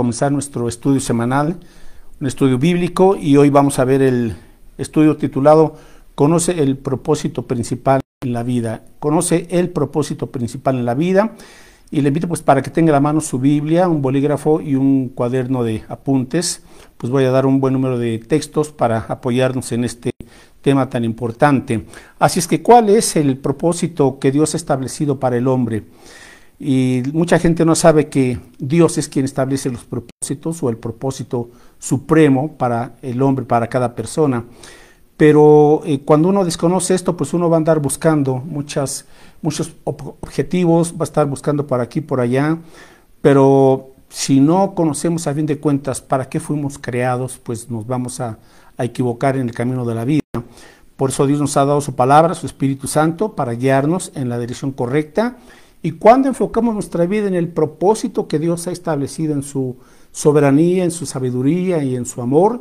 comenzar nuestro estudio semanal, un estudio bíblico, y hoy vamos a ver el estudio titulado Conoce el propósito principal en la vida. Conoce el propósito principal en la vida. Y le invito pues para que tenga en la mano su Biblia, un bolígrafo y un cuaderno de apuntes. Pues voy a dar un buen número de textos para apoyarnos en este tema tan importante. Así es que, ¿cuál es el propósito que Dios ha establecido para el hombre? Y mucha gente no sabe que Dios es quien establece los propósitos o el propósito supremo para el hombre, para cada persona. Pero eh, cuando uno desconoce esto, pues uno va a andar buscando muchas, muchos objetivos, va a estar buscando por aquí, por allá. Pero si no conocemos a fin de cuentas para qué fuimos creados, pues nos vamos a, a equivocar en el camino de la vida. Por eso Dios nos ha dado su palabra, su Espíritu Santo, para guiarnos en la dirección correcta y cuando enfocamos nuestra vida en el propósito que Dios ha establecido en su soberanía, en su sabiduría y en su amor,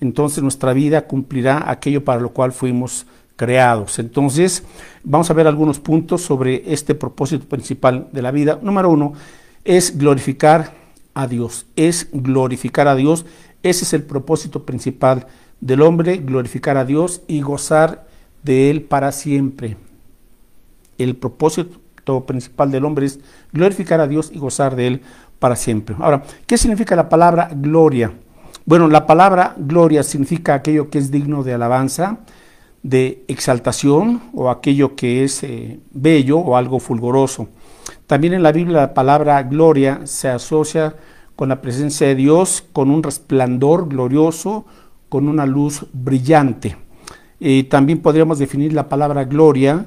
entonces nuestra vida cumplirá aquello para lo cual fuimos creados. Entonces, vamos a ver algunos puntos sobre este propósito principal de la vida. Número uno, es glorificar a Dios, es glorificar a Dios. Ese es el propósito principal del hombre, glorificar a Dios y gozar de Él para siempre. El propósito principal del hombre es glorificar a Dios y gozar de Él para siempre. Ahora, ¿qué significa la palabra gloria? Bueno, la palabra gloria significa aquello que es digno de alabanza, de exaltación o aquello que es eh, bello o algo fulgoroso. También en la Biblia la palabra gloria se asocia con la presencia de Dios, con un resplandor glorioso, con una luz brillante. Eh, también podríamos definir la palabra gloria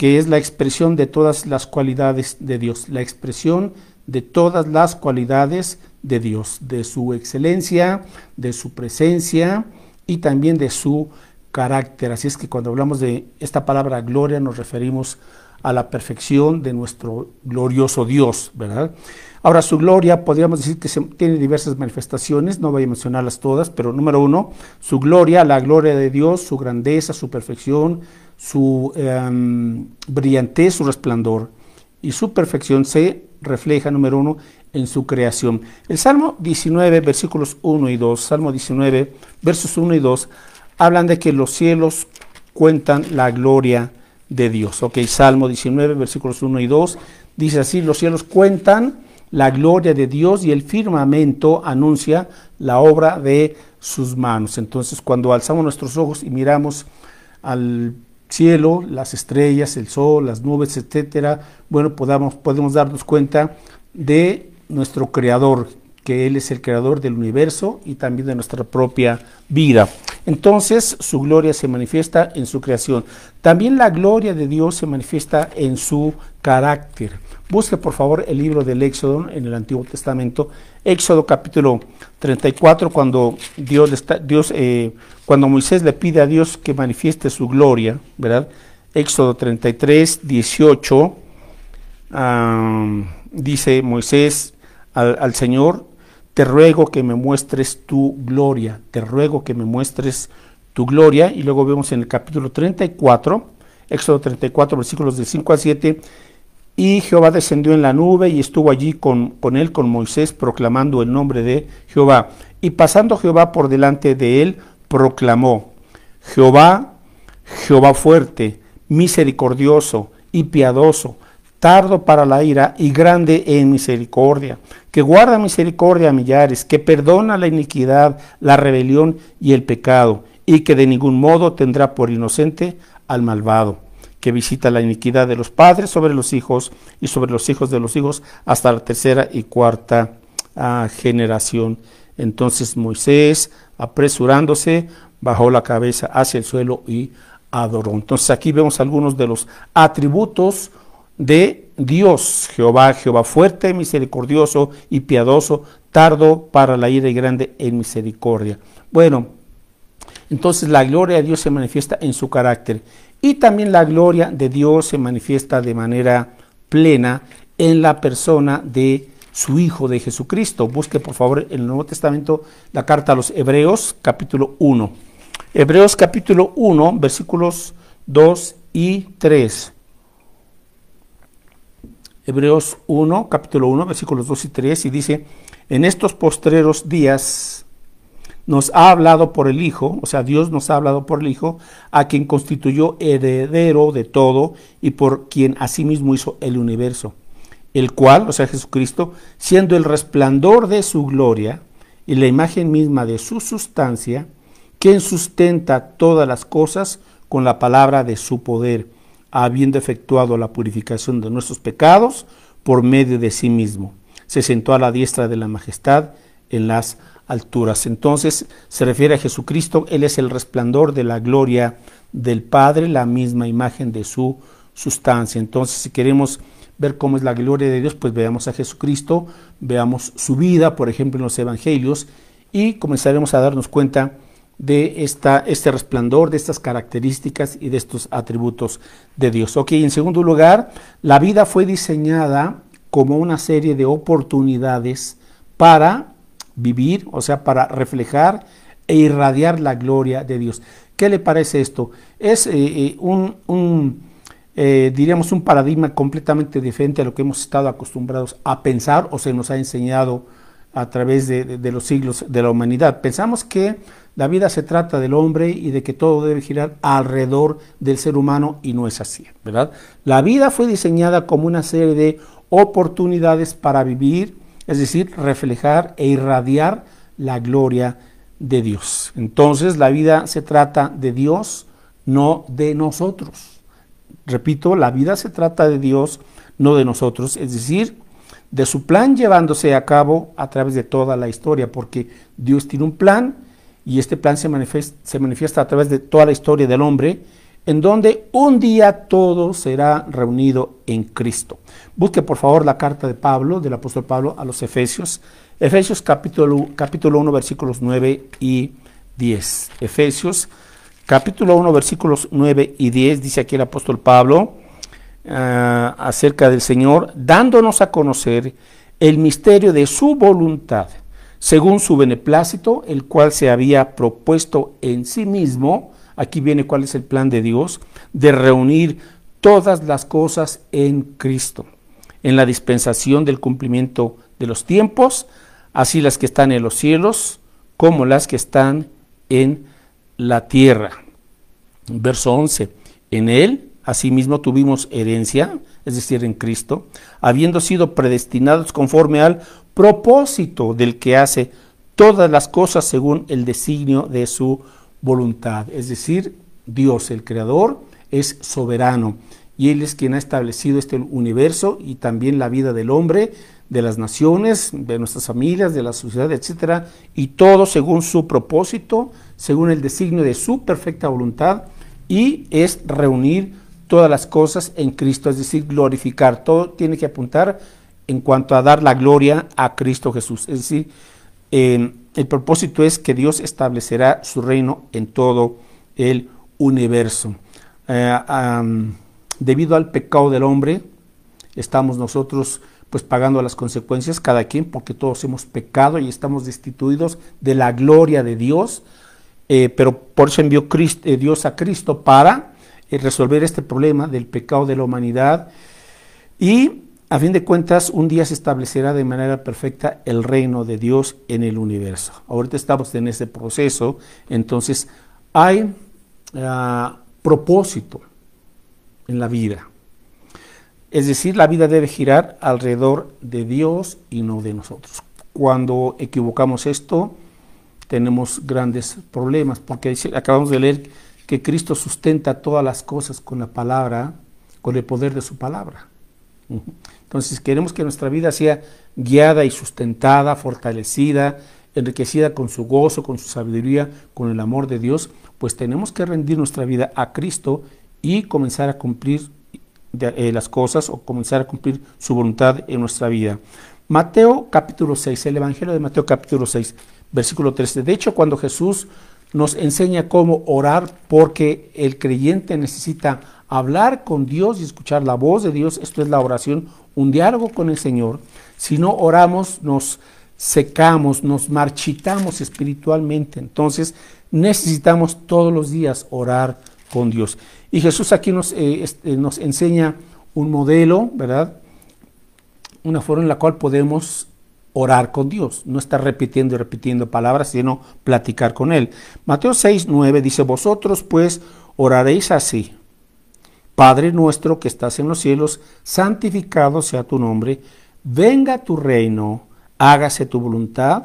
que es la expresión de todas las cualidades de Dios, la expresión de todas las cualidades de Dios, de su excelencia, de su presencia y también de su carácter. Así es que cuando hablamos de esta palabra gloria nos referimos a la perfección de nuestro glorioso Dios, ¿verdad? Ahora, su gloria, podríamos decir que tiene diversas manifestaciones, no voy a mencionarlas todas, pero número uno, su gloria, la gloria de Dios, su grandeza, su perfección, su em, brillantez, su resplandor y su perfección se refleja, número uno, en su creación. El Salmo 19, versículos 1 y 2, Salmo 19, versos 1 y 2, hablan de que los cielos cuentan la gloria de Dios. Ok, Salmo 19, versículos 1 y 2, dice así, los cielos cuentan la gloria de Dios y el firmamento anuncia la obra de sus manos. Entonces, cuando alzamos nuestros ojos y miramos al cielo, las estrellas, el sol, las nubes, etcétera, bueno, podamos, podemos darnos cuenta de nuestro creador, que Él es el creador del universo y también de nuestra propia vida. Entonces su gloria se manifiesta en su creación. También la gloria de Dios se manifiesta en su carácter. Busque por favor el libro del Éxodo en el Antiguo Testamento, Éxodo capítulo 34, cuando Dios, está, Dios eh, cuando Moisés le pide a Dios que manifieste su gloria, ¿verdad? Éxodo 33, 18, dice Moisés al, Señor, te ruego que me muestres tu gloria, te ruego que me muestres tu gloria. Y luego vemos en el capítulo 34, Éxodo 34, versículos de 5 a 7, y Jehová descendió en la nube y estuvo allí con, con, él, con Moisés, proclamando el nombre de Jehová. Y pasando Jehová por delante de él, proclamó, Jehová, Jehová fuerte, misericordioso y piadoso, tardo para la ira y grande en misericordia, que guarda misericordia a millares, que perdona la iniquidad, la rebelión y el pecado, y que de ningún modo tendrá por inocente al malvado, que visita la iniquidad de los padres sobre los hijos y sobre los hijos de los hijos hasta la tercera y cuarta ah, generación. Entonces Moisés Apresurándose, bajó la cabeza hacia el suelo y adoró. Entonces aquí vemos algunos de los atributos de Dios, Jehová, Jehová fuerte, misericordioso y piadoso, tardo para la ira y grande en misericordia. Bueno, entonces la gloria de Dios se manifiesta en su carácter y también la gloria de Dios se manifiesta de manera plena en la persona de su Hijo de Jesucristo. Busque por favor en el Nuevo Testamento la carta a los Hebreos capítulo 1. Hebreos capítulo 1 versículos 2 y 3. Hebreos 1 capítulo 1 versículos 2 y 3 y dice, en estos postreros días nos ha hablado por el Hijo, o sea, Dios nos ha hablado por el Hijo, a quien constituyó heredero de todo y por quien asimismo hizo el universo el cual, o sea, Jesucristo, siendo el resplandor de su gloria y la imagen misma de su sustancia, quien sustenta todas las cosas con la palabra de su poder, habiendo efectuado la purificación de nuestros pecados por medio de sí mismo. Se sentó a la diestra de la majestad en las alturas. Entonces se refiere a Jesucristo, Él es el resplandor de la gloria del Padre, la misma imagen de su sustancia. Entonces, si queremos ver cómo es la gloria de Dios, pues veamos a Jesucristo, veamos su vida, por ejemplo, en los evangelios, y comenzaremos a darnos cuenta de esta, este resplandor, de estas características y de estos atributos de Dios. Ok, en segundo lugar, la vida fue diseñada como una serie de oportunidades para vivir, o sea, para reflejar e irradiar la gloria de Dios. ¿Qué le parece esto? Es eh, eh, un eh, diríamos, un paradigma completamente diferente a lo que hemos estado acostumbrados a pensar o se nos ha enseñado a través de, los siglos de la humanidad. Pensamos que la vida se trata del hombre y de que todo debe girar alrededor del ser humano y no es así, ¿verdad? La vida fue diseñada como una serie de oportunidades para vivir, es decir, reflejar e irradiar la gloria de Dios. Entonces la vida se trata de Dios, no de nosotros. Repito, la vida se trata de Dios, no de nosotros, es decir, de su plan llevándose a cabo a través de toda la historia, porque Dios tiene un plan y este plan se manifiesta, a través de toda la historia del hombre, en donde un día todo será reunido en Cristo. Busque por favor la carta de Pablo, del apóstol Pablo a los Efesios, Efesios capítulo, capítulo 1, versículos 9 y 10. Efesios capítulo 1, versículos 9 y 10, dice aquí el apóstol Pablo eh, acerca del Señor, dándonos a conocer el misterio de su voluntad, según su beneplácito, el cual se había propuesto en sí mismo, aquí viene cuál es el plan de Dios, de reunir todas las cosas en Cristo, en la dispensación del cumplimiento de los tiempos, así las que están en los cielos como las que están en la tierra verso 11, en él asimismo tuvimos herencia, es decir, en Cristo, habiendo sido predestinados conforme al propósito del que hace todas las cosas según el designio de su voluntad. Es decir, Dios, el Creador, es soberano y Él es quien ha establecido este universo y también la vida del hombre de las naciones, de nuestras familias, de la sociedad, etcétera, y todo según su propósito, según el designio de su perfecta voluntad, y es reunir todas las cosas en Cristo, es decir, glorificar. Todo tiene que apuntar en cuanto a dar la gloria a Cristo Jesús. Es decir, el propósito es que Dios establecerá su reino en todo el universo. Eh, debido al pecado del hombre, estamos nosotros pues pagando las consecuencias cada quien, porque todos hemos pecado y estamos destituidos de la gloria de Dios, eh, pero por eso envió Cristo, eh, Dios a Cristo para eh, resolver este problema del pecado de la humanidad y a fin de cuentas un día se establecerá de manera perfecta el reino de Dios en el universo. Ahorita estamos en ese proceso, entonces hay ah, propósito en la vida. Es decir, la vida debe girar alrededor de Dios y no de nosotros. Cuando equivocamos esto, tenemos grandes problemas, porque acabamos de leer que Cristo sustenta todas las cosas con la palabra, con el poder de su palabra. Entonces queremos que nuestra vida sea guiada y sustentada, fortalecida, enriquecida con su gozo, con su sabiduría, con el amor de Dios, pues tenemos que rendir nuestra vida a Cristo y comenzar a cumplir de, eh, las cosas o comenzar a cumplir su voluntad en nuestra vida. Mateo capítulo 6, el Evangelio de Mateo capítulo 6, versículo 13. De hecho, cuando Jesús nos enseña cómo orar, porque el creyente necesita hablar con Dios y escuchar la voz de Dios, esto es la oración, un diálogo con el Señor. Si no oramos, nos secamos, nos marchitamos espiritualmente. Entonces, necesitamos todos los días orar con Dios. Y Jesús aquí nos, eh, eh, nos enseña un modelo, ¿verdad? Una forma en la cual podemos orar con Dios, no estar repitiendo y repitiendo palabras, sino platicar con Él. Mateo 6, 9 dice, vosotros pues oraréis así. Padre nuestro que estás en los cielos, santificado sea tu nombre, venga tu reino, hágase tu voluntad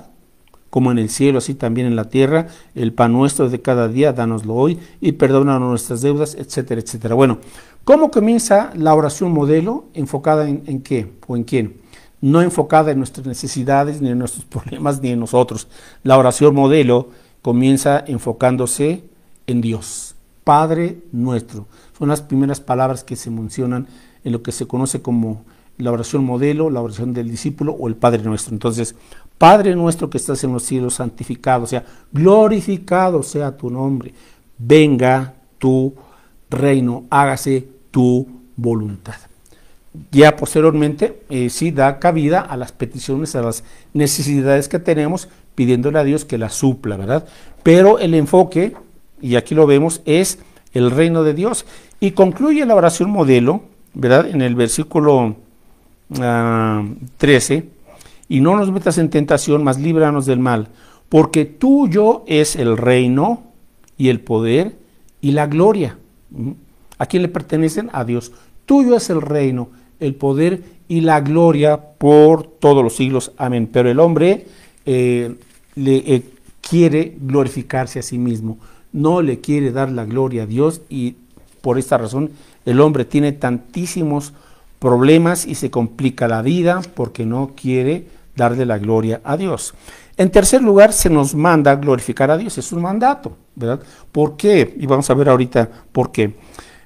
como en el cielo, así también en la tierra. El pan nuestro de cada día, dánoslo hoy y perdónanos nuestras deudas, etcétera, etcétera. Bueno, ¿cómo comienza la oración modelo? ¿Enfocada en, en qué o en quién? No enfocada en nuestras necesidades, ni en nuestros problemas, ni en nosotros. La oración modelo comienza enfocándose en Dios, Padre nuestro. Son las primeras palabras que se mencionan en lo que se conoce como la oración modelo, la oración del discípulo o el Padre nuestro. Entonces, Padre nuestro que estás en los cielos, santificado sea, glorificado sea tu nombre, venga tu reino, hágase tu voluntad. Ya posteriormente, eh, sí da cabida a las peticiones, a las necesidades que tenemos, pidiéndole a Dios que las supla, ¿verdad? Pero el enfoque, y aquí lo vemos, es el reino de Dios. Y concluye la oración modelo, ¿verdad? En el versículo 13 ah, y no nos metas en tentación, mas líbranos del mal, porque tuyo es el reino y el poder y la gloria. ¿A quién le pertenecen? A Dios. Tuyo es el reino, el poder y la gloria por todos los siglos. Amén. Pero el hombre eh, le, eh, quiere glorificarse a sí mismo, no le quiere dar la gloria a Dios y por esta razón el hombre tiene tantísimos problemas y se complica la vida porque no quiere darle la gloria a Dios. En tercer lugar, se nos manda glorificar a Dios, es un mandato, ¿verdad? ¿Por qué? Y vamos a ver ahorita por qué.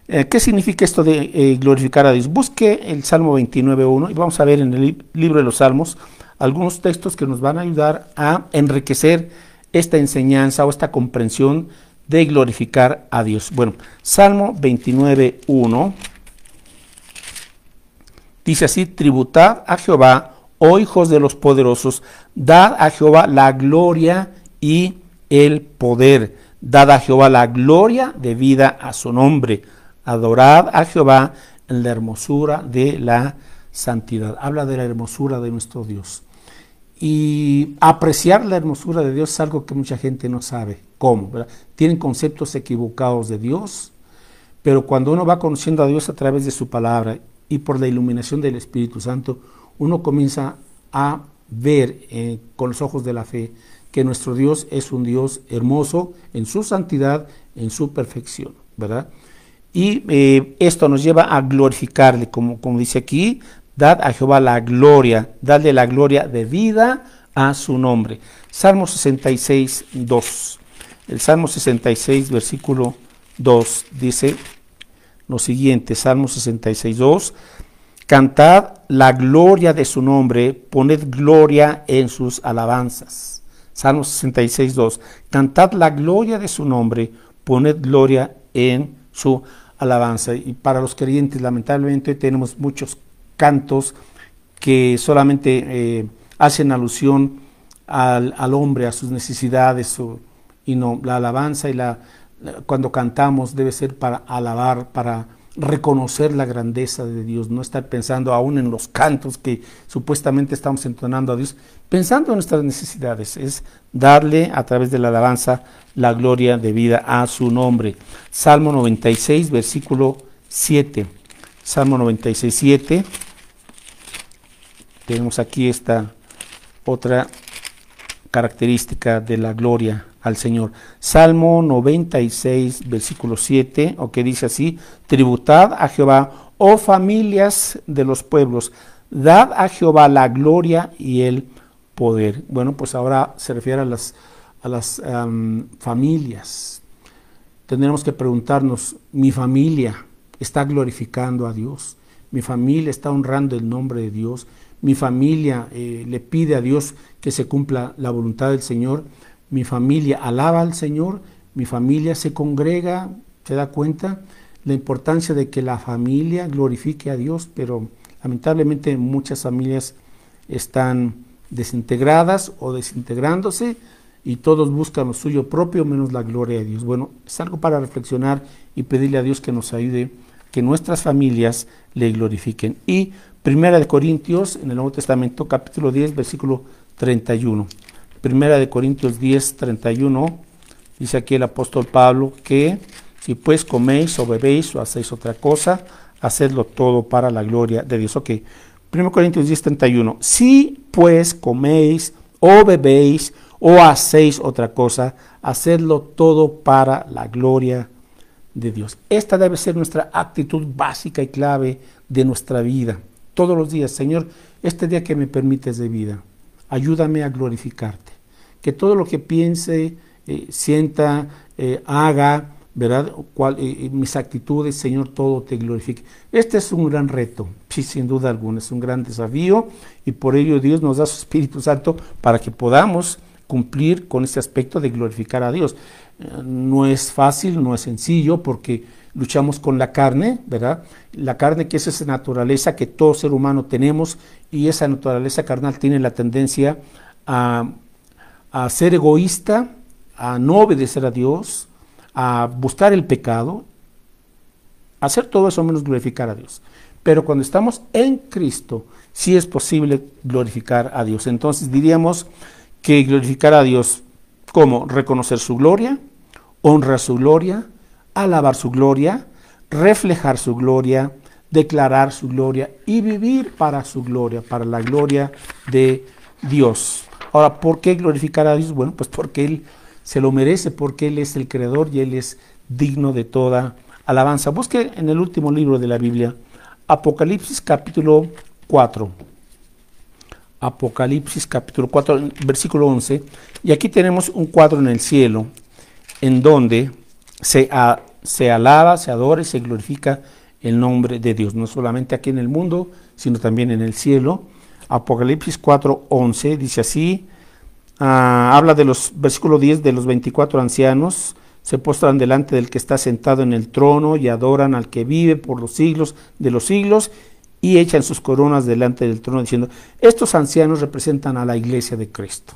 Eh, ¿Qué significa esto de eh, glorificar a Dios? Busque el Salmo 29.1 y vamos a ver en el libro de los Salmos algunos textos que nos van a ayudar a enriquecer esta enseñanza o esta comprensión de glorificar a Dios. Bueno, Salmo 29.1 dice así, tributad a Jehová oh hijos de los poderosos, dad a Jehová la gloria y el poder. Dad a Jehová la gloria debida a su nombre. Adorad a Jehová en la hermosura de la santidad. Habla de la hermosura de nuestro Dios. Y apreciar la hermosura de Dios es algo que mucha gente no sabe cómo. Tienen conceptos equivocados de Dios, pero cuando uno va conociendo a Dios a través de su palabra y por la iluminación del Espíritu Santo, uno comienza a ver eh, con los ojos de la fe que nuestro Dios es un Dios hermoso en su santidad, en su perfección, ¿verdad? Y eh, esto nos lleva a glorificarle, como, como dice aquí, dad a Jehová la gloria, dadle la gloria de vida a su nombre. Salmo 66, 2. El Salmo 66, versículo 2 dice lo siguiente, Salmo 66, 2. Cantad la gloria de su nombre, poned gloria en sus alabanzas. Salmo 66, 2. Cantad la gloria de su nombre, poned gloria en su alabanza. Y para los creyentes, lamentablemente, tenemos muchos cantos que solamente eh, hacen alusión al, hombre, a sus necesidades, y no, la alabanza y la, cuando cantamos debe ser para alabar, para reconocer la grandeza de Dios, no estar pensando aún en los cantos que supuestamente estamos entonando a Dios, pensando en nuestras necesidades, es darle a través de la alabanza la gloria debida a su nombre. Salmo 96, versículo 7. Salmo 96, 7. Tenemos aquí esta otra característica de la gloria al Señor. Salmo 96, versículo 7, o que dice así, tributad a Jehová, oh familias de los pueblos, dad a Jehová la gloria y el poder. Bueno, pues ahora se refiere a las, a las familias. Tendremos que preguntarnos, ¿mi familia está glorificando a Dios? ¿Mi familia está honrando el nombre de Dios? mi familia eh, le pide a Dios que se cumpla la voluntad del Señor, mi familia alaba al Señor, mi familia se congrega, se da cuenta la importancia de que la familia glorifique a Dios, pero lamentablemente muchas familias están desintegradas o desintegrándose y todos buscan lo suyo propio menos la gloria de Dios. Bueno, es algo para reflexionar y pedirle a Dios que nos ayude, que nuestras familias le glorifiquen. Y Primera de Corintios, en el Nuevo Testamento, capítulo 10, versículo 31. Primera de Corintios 10, 31, dice aquí el apóstol Pablo que si pues coméis o bebéis o hacéis otra cosa, hacedlo todo para la gloria de Dios. Ok, 1 Corintios 10, 31. Si pues coméis o bebéis o hacéis otra cosa, hacedlo todo para la gloria de Dios. Esta debe ser nuestra actitud básica y clave de nuestra vida todos los días, Señor, este día que me permites de vida, ayúdame a glorificarte. Que todo lo que piense, eh, sienta, eh, haga, ¿verdad? Eh, mis actitudes, Señor, todo te glorifique. Este es un gran reto, sí, sin duda alguna, es un gran desafío y por ello Dios nos da su Espíritu Santo para que podamos cumplir con ese aspecto de glorificar a Dios. No es fácil, no es sencillo, porque luchamos con la carne, ¿verdad? La carne que es esa naturaleza que todo ser humano tenemos y esa naturaleza carnal tiene la tendencia a, ser egoísta, a no obedecer a Dios, a buscar el pecado, a hacer todo eso menos glorificar a Dios. Pero cuando estamos en Cristo, sí es posible glorificar a Dios. Entonces diríamos que glorificar a Dios, como reconocer su gloria, honrar su gloria, alabar su gloria, reflejar su gloria, declarar su gloria y vivir para su gloria, para la gloria de Dios. Ahora, ¿por qué glorificar a Dios? Bueno, pues porque Él se lo merece, porque Él es el creador y Él es digno de toda alabanza. Busque en el último libro de la Biblia, Apocalipsis capítulo 4. Apocalipsis capítulo 4, versículo 11. Y aquí tenemos un cuadro en el cielo, en donde se, alaba, se adora y se glorifica el nombre de Dios, no solamente aquí en el mundo, sino también en el cielo. Apocalipsis 4:11 dice así, ah, habla de los, versículo 10, de los 24 ancianos, se postran delante del que está sentado en el trono y adoran al que vive por los siglos de los siglos y echan sus coronas delante del trono diciendo, estos ancianos representan a la iglesia de Cristo,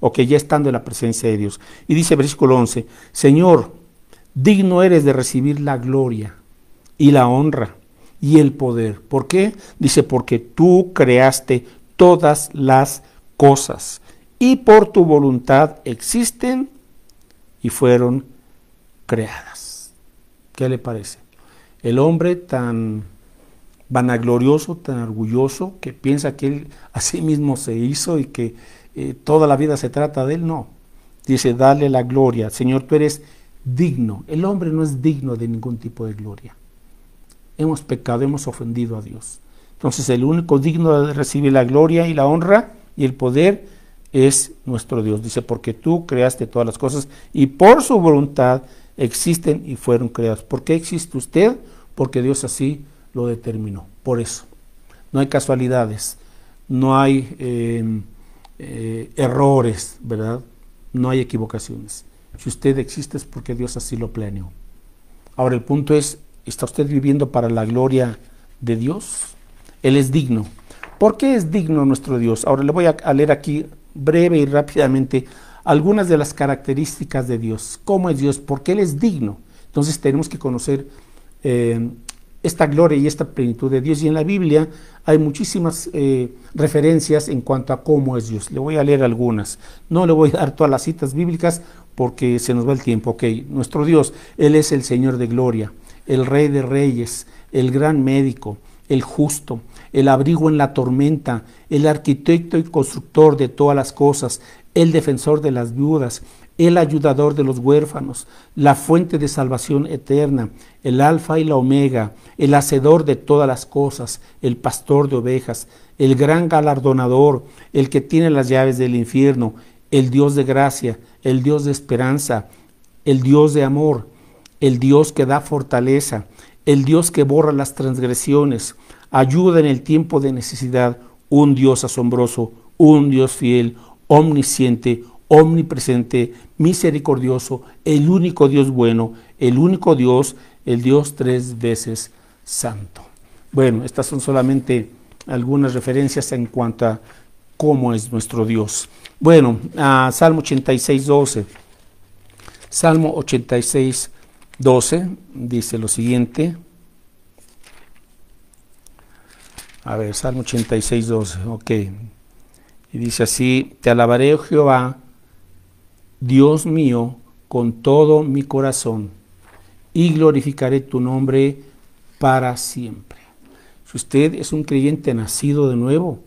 o que ya estando en la presencia de Dios. Y dice versículo 11, Señor, digno eres de recibir la gloria y la honra y el poder. ¿Por qué? Dice, porque tú creaste todas las cosas y por tu voluntad existen y fueron creadas. ¿Qué le parece? El hombre tan vanaglorioso, tan orgulloso, que piensa que él a sí mismo se hizo y que eh, toda la vida se trata de él, no. Dice, dale la gloria. Señor, tú eres digno. El hombre no es digno de ningún tipo de gloria. Hemos pecado, hemos ofendido a Dios. Entonces el único digno de recibir la gloria y la honra y el poder es nuestro Dios. Dice, porque tú creaste todas las cosas y por su voluntad existen y fueron creados, ¿Por qué existe usted? Porque Dios así lo determinó. Por eso. No hay casualidades, no hay eh, eh, errores, ¿verdad? No hay equivocaciones. Si usted existe es porque Dios así lo planeó. Ahora el punto es, ¿está usted viviendo para la gloria de Dios? Él es digno. ¿Por qué es digno nuestro Dios? Ahora le voy a leer aquí breve y rápidamente algunas de las características de Dios. ¿Cómo es Dios? ¿Por qué Él es digno. Entonces tenemos que conocer eh, esta gloria y esta plenitud de Dios. Y en la Biblia hay muchísimas eh, referencias en cuanto a cómo es Dios. Le voy a leer algunas. No le voy a dar todas las citas bíblicas porque se nos va el tiempo. Ok, nuestro Dios, Él es el Señor de gloria, el Rey de reyes, el gran médico, el justo, el abrigo en la tormenta, el arquitecto y constructor de todas las cosas, el defensor de las viudas, el ayudador de los huérfanos, la fuente de salvación eterna, el alfa y la omega, el hacedor de todas las cosas, el pastor de ovejas, el gran galardonador, el que tiene las llaves del infierno, el Dios de gracia, el Dios de esperanza, el Dios de amor, el Dios que da fortaleza, el Dios que borra las transgresiones, ayuda en el tiempo de necesidad, un Dios asombroso, un Dios fiel, omnisciente, omnipresente, misericordioso, el único Dios bueno, el único Dios, el Dios tres veces santo. Bueno, estas son solamente algunas referencias en cuanto a cómo es nuestro Dios. Bueno, ah, Salmo 86, 12. Salmo 86, 12 dice lo siguiente. A ver, Salmo 86, 12, ok. Y dice así, te alabaré, oh Jehová, Dios mío, con todo mi corazón, y glorificaré tu nombre para siempre. Si usted es un creyente nacido de nuevo,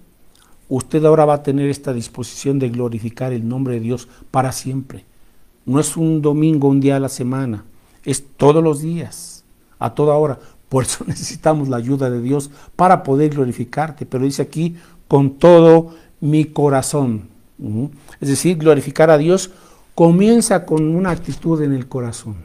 usted ahora va a tener esta disposición de glorificar el nombre de Dios para siempre. No es un domingo, un día a la semana, es todos los días, a toda hora. Por eso necesitamos la ayuda de Dios para poder glorificarte. Pero dice aquí, con todo mi corazón. Es decir, glorificar a Dios comienza con una actitud en el corazón,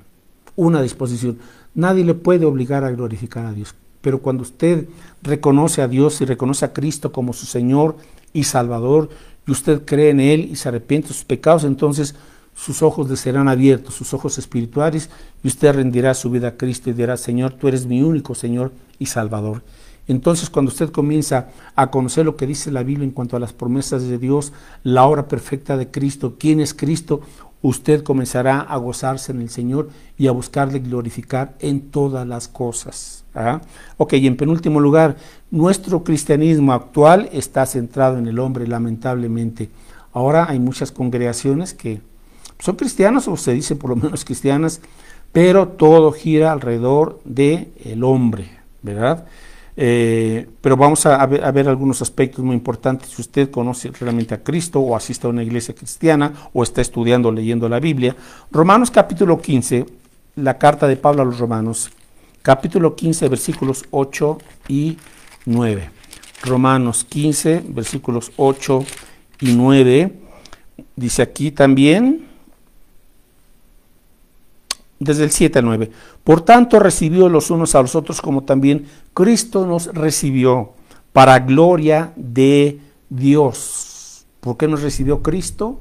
una disposición. Nadie le puede obligar a glorificar a Dios. Pero cuando usted reconoce a Dios y reconoce a Cristo como su Señor y Salvador, y usted cree en Él y se arrepiente de sus pecados, entonces sus ojos le serán abiertos, sus ojos espirituales, y usted rendirá su vida a Cristo y dirá, Señor, tú eres mi único Señor y Salvador. Entonces, cuando usted comienza a conocer lo que dice la Biblia en cuanto a las promesas de Dios, la obra perfecta de Cristo, quién es Cristo, usted comenzará a gozarse en el Señor y a buscarle glorificar en todas las cosas. ¿ah? Ok, y en penúltimo lugar, nuestro cristianismo actual está centrado en el hombre, lamentablemente. Ahora hay muchas congregaciones que son cristianas, o se dice por lo menos cristianas, pero todo gira alrededor del hombre, ¿verdad? Eh, pero vamos a, ver, algunos aspectos muy importantes. Si usted conoce realmente a Cristo o asiste a una iglesia cristiana o está estudiando, leyendo la Biblia. Romanos capítulo 15, la carta de Pablo a los Romanos, capítulo 15, versículos 8 y 9. Romanos 15, versículos 8 y 9. Dice aquí también, desde el 7 al 9. Por tanto recibió los unos a los otros como también Cristo nos recibió para gloria de Dios. ¿Por qué nos recibió Cristo?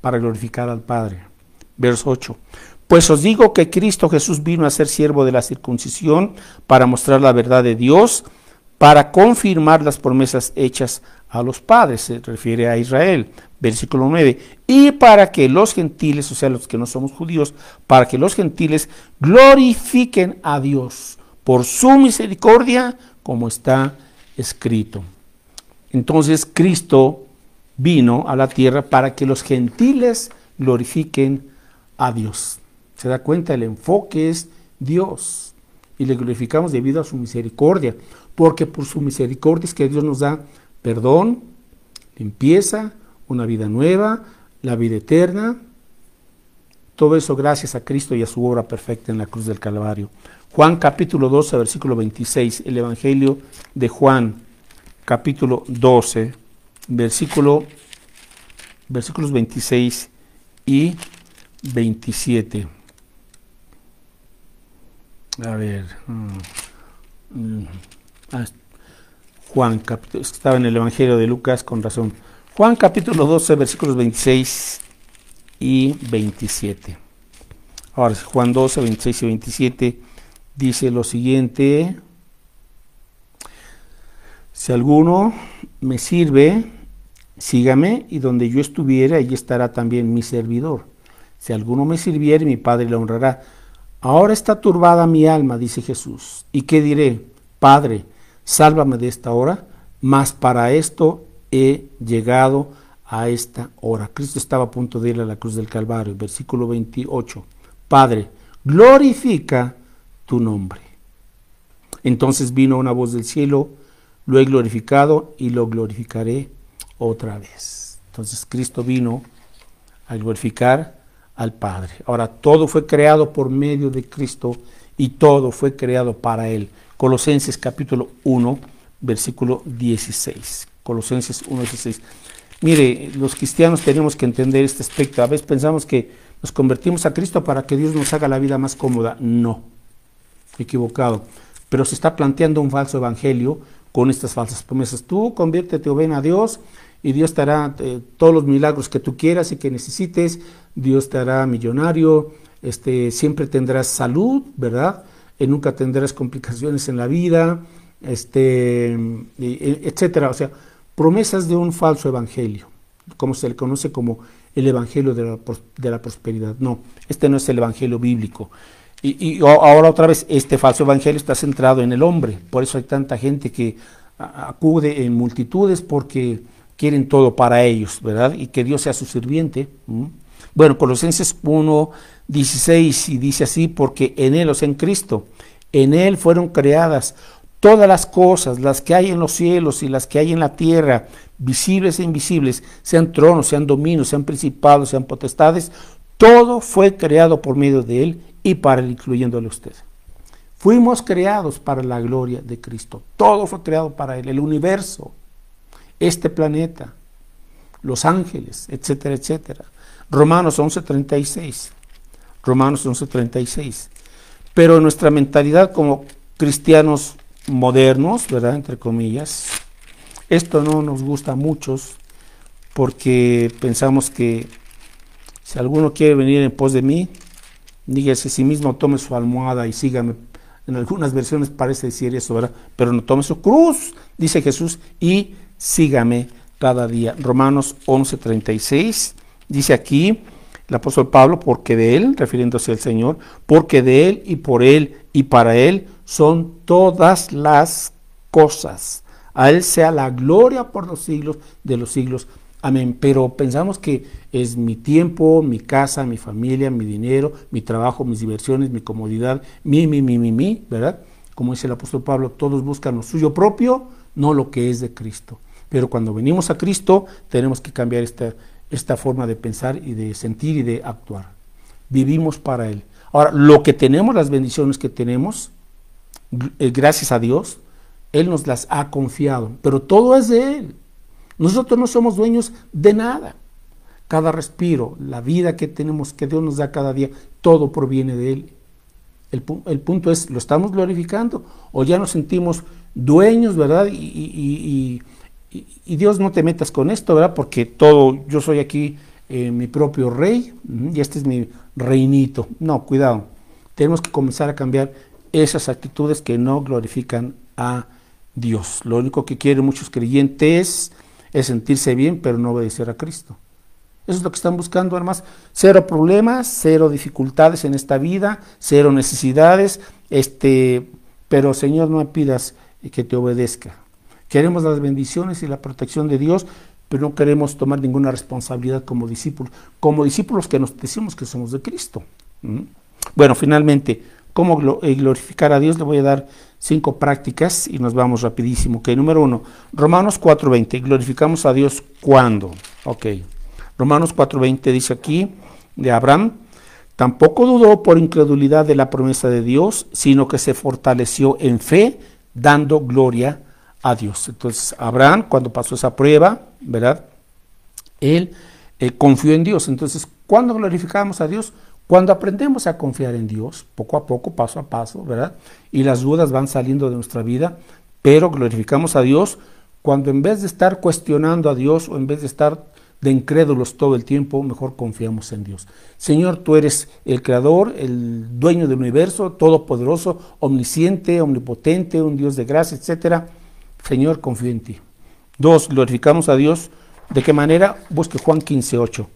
Para glorificar al Padre. Verso 8. Pues os digo que Cristo Jesús vino a ser siervo de la circuncisión para mostrar la verdad de Dios, para confirmar las promesas hechas a los padres, se refiere a Israel, versículo 9, y para que los gentiles, o sea, los que no somos judíos, para que los gentiles glorifiquen a Dios por su misericordia, como está escrito. Entonces Cristo vino a la tierra para que los gentiles glorifiquen a Dios. Se da cuenta, el enfoque es Dios y le glorificamos debido a su misericordia, porque por su misericordia es que Dios nos da perdón, limpieza, una vida nueva, la vida eterna. Todo eso gracias a Cristo y a su obra perfecta en la cruz del Calvario. Juan capítulo 12, versículo 26, el Evangelio de Juan capítulo 12, versículo, versículos 26 y 27. A ver. Mm, mm, ah, Juan, estaba en el Evangelio de Lucas con razón. Juan capítulo 12, versículos 26 y 27. Ahora, Juan 12, 26 y 27 dice lo siguiente. Si alguno me sirve, sígame, y donde yo estuviera, allí estará también mi servidor. Si alguno me sirviere, mi Padre le honrará. Ahora está turbada mi alma, dice Jesús. ¿Y qué diré? Padre, sálvame de esta hora, mas para esto he llegado a esta hora. Cristo estaba a punto de ir a la cruz del Calvario. Versículo 28. Padre, glorifica tu nombre. Entonces vino una voz del cielo, lo he glorificado y lo glorificaré otra vez. Entonces Cristo vino a glorificar al Padre. Ahora, todo fue creado por medio de Cristo y todo fue creado para Él. Colosenses capítulo 1, versículo 16. Colosenses 1.16. Mire, los cristianos tenemos que entender este aspecto. A veces pensamos que nos convertimos a Cristo para que Dios nos haga la vida más cómoda. No, equivocado. Pero se está planteando un falso evangelio con estas falsas promesas. Tú conviértete o ven a Dios y Dios te hará eh, todos los milagros que tú quieras y que necesites. Dios te hará millonario. Este, siempre tendrás salud, ¿verdad? Y eh, nunca tendrás complicaciones en la vida, este, etcétera. O sea, promesas de un falso evangelio, como se le conoce como el evangelio de la, prosperidad. No, este no es el evangelio bíblico. Y, ahora otra vez, este falso evangelio está centrado en el hombre. Por eso hay tanta gente que acude en multitudes porque quieren todo para ellos, ¿verdad? Y que Dios sea su sirviente. Bueno, Colosenses 1, 16 y dice así, porque en Él, o sea, en Cristo, en Él fueron creadas todas las cosas, las que hay en los cielos y las que hay en la tierra, visibles e invisibles, sean tronos, sean dominios, sean principados, sean potestades, todo fue creado por medio de Él y para Él, incluyéndole a usted. Fuimos creados para la gloria de Cristo. Todo fue creado para Él. El universo, este planeta, los ángeles, etcétera, etcétera. Romanos 11:36. Romanos 11:36. Pero nuestra mentalidad como cristianos modernos, ¿verdad? Entre comillas. Esto no nos gusta a muchos porque pensamos que si alguno quiere venir en pos de mí, dígase sí mismo, tome su almohada y sígame. En algunas versiones parece decir eso, ¿verdad? Pero no tome su cruz, dice Jesús, y sígame cada día. Romanos 11:36 dice aquí el apóstol Pablo, porque de él, refiriéndose al Señor, porque de él y por él y para él son todas las cosas. A Él sea la gloria por los siglos de los siglos. Amén. Pero pensamos que es mi tiempo, mi casa, mi familia, mi dinero, mi trabajo, mis diversiones, mi comodidad, mi, mi, mi, mi, mi, ¿verdad? Como dice el apóstol Pablo, todos buscan lo suyo propio, no lo que es de Cristo. Pero cuando venimos a Cristo, tenemos que cambiar esta, esta forma de pensar y de sentir y de actuar. Vivimos para Él. Ahora, lo que tenemos, las bendiciones que tenemos, eh, gracias a Dios, Él nos las ha confiado, pero todo es de Él. Nosotros no somos dueños de nada. Cada respiro, la vida que tenemos, que Dios nos da cada día, todo proviene de Él. El, punto es, ¿lo estamos glorificando? ¿O ya nos sentimos dueños, verdad? Y, Dios no te metas con esto, ¿verdad? Porque todo, yo soy aquí eh, mi propio rey mm, y este es mi reinito. No, cuidado. Tenemos que comenzar a cambiar esas actitudes que no glorifican a Dios. Lo único que quieren muchos creyentes es sentirse bien, pero no obedecer a Cristo. Eso es lo que están buscando, hermanos. Cero problemas, cero dificultades en esta vida, cero necesidades. Este, pero Señor, no me pidas que te obedezca. Queremos las bendiciones y la protección de Dios, pero no queremos tomar ninguna responsabilidad como discípulos, como discípulos que nos decimos que somos de Cristo. Bueno, finalmente, cómo eh, glorificar a Dios, le voy a dar cinco prácticas y nos vamos rapidísimo. Ok, número uno, Romanos 4.20, glorificamos a Dios cuando. Ok, Romanos 4.20 dice aquí de Abraham, tampoco dudó por incredulidad de la promesa de Dios, sino que se fortaleció en fe, dando gloria a Dios. Entonces, Abraham, cuando pasó esa prueba, ¿verdad? Él eh, confió en Dios. Entonces, ¿cuándo glorificamos a Dios? Cuando aprendemos a confiar en Dios, poco a poco, paso a paso, ¿verdad? Y las dudas van saliendo de nuestra vida, pero glorificamos a Dios cuando en vez de estar cuestionando a Dios o en vez de estar de incrédulos todo el tiempo, mejor confiamos en Dios. Señor, tú eres el creador, el dueño del universo, todopoderoso, omnisciente, omnipotente, un Dios de gracia, etc. Señor, confío en ti. Dos, glorificamos a Dios. ¿De qué manera? Busque Juan 15, 8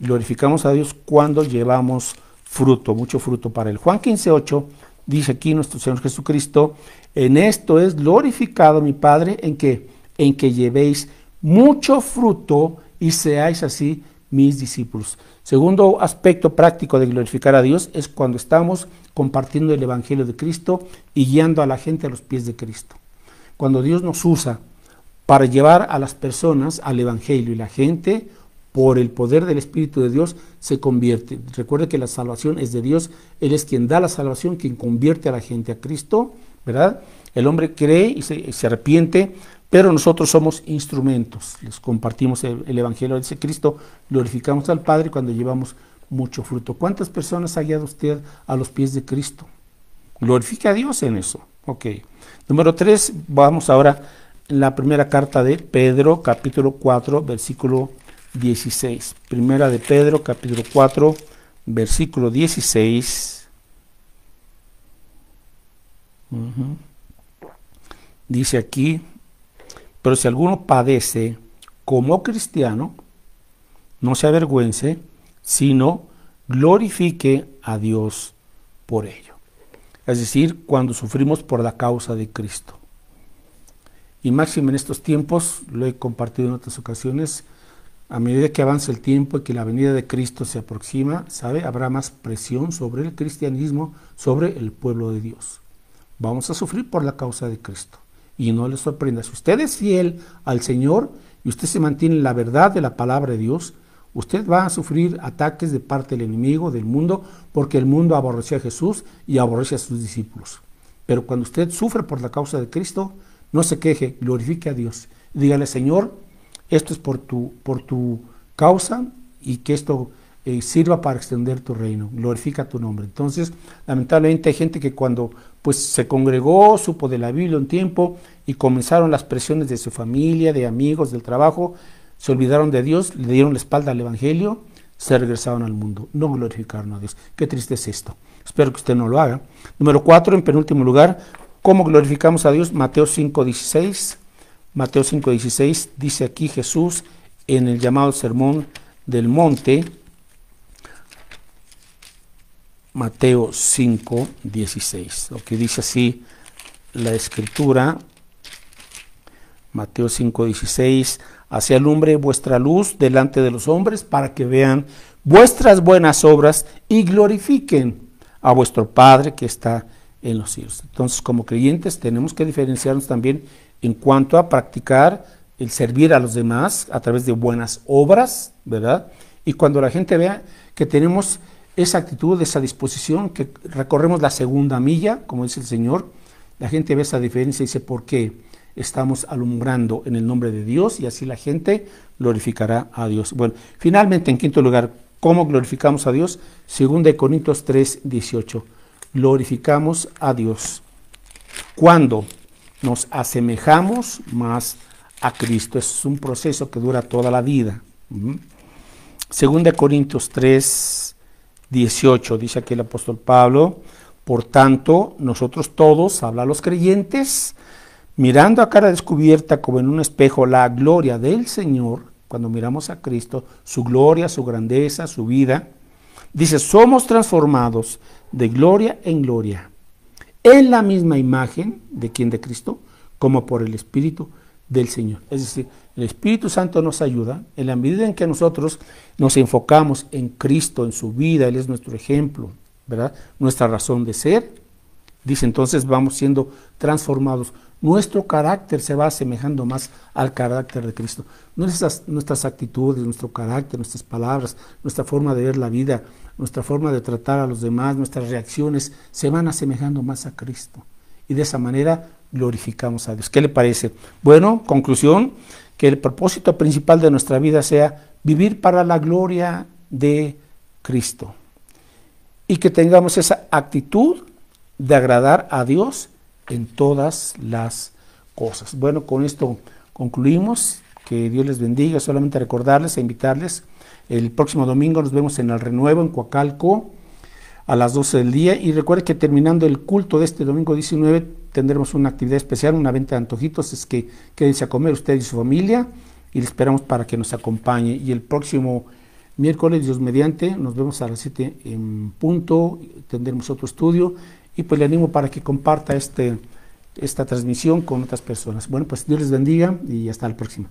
glorificamos a Dios cuando llevamos fruto, mucho fruto para Él. Juan 15.8 dice aquí nuestro Señor Jesucristo, en esto es glorificado mi Padre, en que, en que llevéis mucho fruto y seáis así mis discípulos. Segundo aspecto práctico de glorificar a Dios es cuando estamos compartiendo el Evangelio de Cristo y guiando a la gente a los pies de Cristo. Cuando Dios nos usa para llevar a las personas al Evangelio y la gente por el poder del Espíritu de Dios se convierte. Recuerde que la salvación es de Dios, Él es quien da la salvación, quien convierte a la gente a Cristo, ¿verdad? El hombre cree y se, arrepiente, pero nosotros somos instrumentos, les compartimos el, Evangelio de Cristo, glorificamos al Padre cuando llevamos mucho fruto. ¿Cuántas personas ha guiado usted a los pies de Cristo? Glorifique a Dios en eso. Ok. Número 3, vamos ahora la primera carta de Pedro, capítulo 4, versículo 16. Primera de Pedro, capítulo 4, versículo 16. Dice aquí, pero si alguno padece como cristiano, no se avergüence, sino glorifique a Dios por ello. Es decir, cuando sufrimos por la causa de Cristo. Y máximo en estos tiempos, lo he compartido en otras ocasiones, a medida que avanza el tiempo y que la venida de Cristo se aproxima, ¿sabe? Habrá más presión sobre el cristianismo, sobre el pueblo de Dios. Vamos a sufrir por la causa de Cristo. Y no le sorprenda, si usted es fiel al Señor y usted se mantiene en la verdad de la palabra de Dios, usted va a sufrir ataques de parte del enemigo, del mundo, porque el mundo aborrece a Jesús y aborrece a sus discípulos. Pero cuando usted sufre por la causa de Cristo, no se queje, glorifique a Dios. Dígale, Señor, esto es por tu, por tu causa y que esto eh, sirva para extender tu reino, glorifica tu nombre. Entonces, lamentablemente hay gente que cuando pues se congregó, supo de la Biblia un tiempo y comenzaron las presiones de su familia, de amigos, del trabajo, se olvidaron de Dios, le dieron la espalda al Evangelio, se regresaron al mundo, no glorificaron a Dios. Qué triste es esto. Espero que usted no lo haga. Número cuatro, en penúltimo lugar, ¿cómo glorificamos a Dios? Mateo 5, 16. Mateo 5:16 dice aquí Jesús en el llamado sermón del monte, Mateo 5:16, lo que dice así la escritura, Mateo 5:16, el alumbre vuestra luz delante de los hombres para que vean vuestras buenas obras y glorifiquen a vuestro Padre que está en los cielos. Entonces, como creyentes tenemos que diferenciarnos también en cuanto a practicar el servir a los demás a través de buenas obras, ¿verdad? Y cuando la gente vea que tenemos esa actitud, esa disposición, que recorremos la segunda milla, como dice el Señor, la gente ve esa diferencia y dice, ¿por qué? Estamos alumbrando en el nombre de Dios y así la gente glorificará a Dios. Bueno, finalmente, en quinto lugar, ¿cómo glorificamos a Dios? Según de Corintios 3, 18. Glorificamos a Dios. ¿Cuándo? nos asemejamos más a Cristo. Es un proceso que dura toda la vida. Segunda Corintios 3, 18, dice aquí el apóstol Pablo, por tanto, nosotros todos, habla los creyentes, mirando a cara descubierta como en un espejo la gloria del Señor, cuando miramos a Cristo, su gloria, su grandeza, su vida, dice, somos transformados de gloria en gloria en la misma imagen de quien de Cristo, como por el Espíritu del Señor. Es decir, el Espíritu Santo nos ayuda en la medida en que nosotros nos enfocamos en Cristo, en su vida, Él es nuestro ejemplo, ¿verdad? Nuestra razón de ser. Dice entonces vamos siendo transformados. Nuestro carácter se va asemejando más al carácter de Cristo. Nuestras, nuestras actitudes, nuestro carácter, nuestras palabras, nuestra forma de ver la vida, nuestra forma de tratar a los demás, nuestras reacciones, se van asemejando más a Cristo. Y de esa manera glorificamos a Dios. ¿Qué le parece? Bueno, conclusión, que el propósito principal de nuestra vida sea vivir para la gloria de Cristo. Y que tengamos esa actitud de agradar a Dios en todas las cosas. Bueno, con esto concluimos. Que Dios les bendiga. Solamente recordarles e invitarles el próximo domingo nos vemos en el renuevo en Coacalco a las 12 del día. Y recuerde que terminando el culto de este domingo 19 tendremos una actividad especial, una venta de antojitos. Es que quédense a comer usted y su familia y le esperamos para que nos acompañe. Y el próximo miércoles, Dios mediante, nos vemos a las 7 en punto. Tendremos otro estudio y pues le animo para que comparta este, esta transmisión con otras personas. Bueno, pues Dios les bendiga y hasta la próxima.